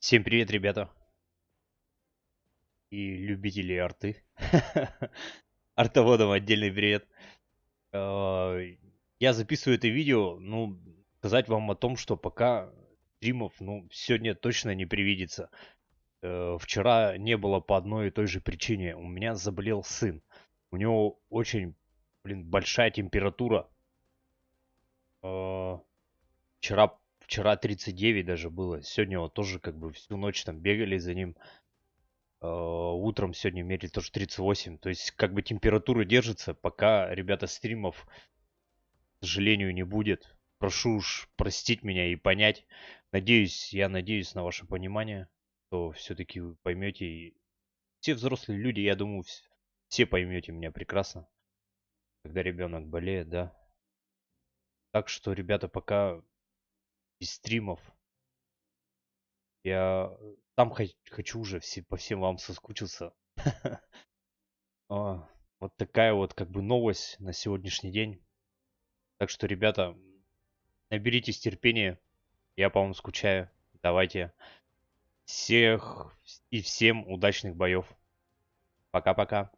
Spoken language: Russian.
Всем привет, ребята. И любители арты. Артоводам отдельный привет. А, я записываю это видео, ну, сказать вам о том, что пока стримов, ну, сегодня точно не привидится. Э, вчера не было по одной и той же причине. У меня заболел сын. У него очень, блин, большая температура. А, вчера Вчера 39 даже было. Сегодня вот тоже как бы всю ночь там бегали за ним. Э, утром сегодня мерили тоже 38. То есть как бы температура держится, пока, ребята, стримов, к сожалению, не будет. Прошу уж простить меня и понять. Надеюсь, я надеюсь на ваше понимание, что все-таки вы поймете. И все взрослые люди, я думаю, все поймете меня прекрасно, когда ребенок болеет, да. Так что, ребята, пока без стримов. Я э, там хочу уже все, по всем вам соскучился. А, вот такая вот как бы новость на сегодняшний день. Так что, ребята, наберитесь терпения. Я, по вам скучаю. Давайте. Всех и всем удачных боев. Пока-пока.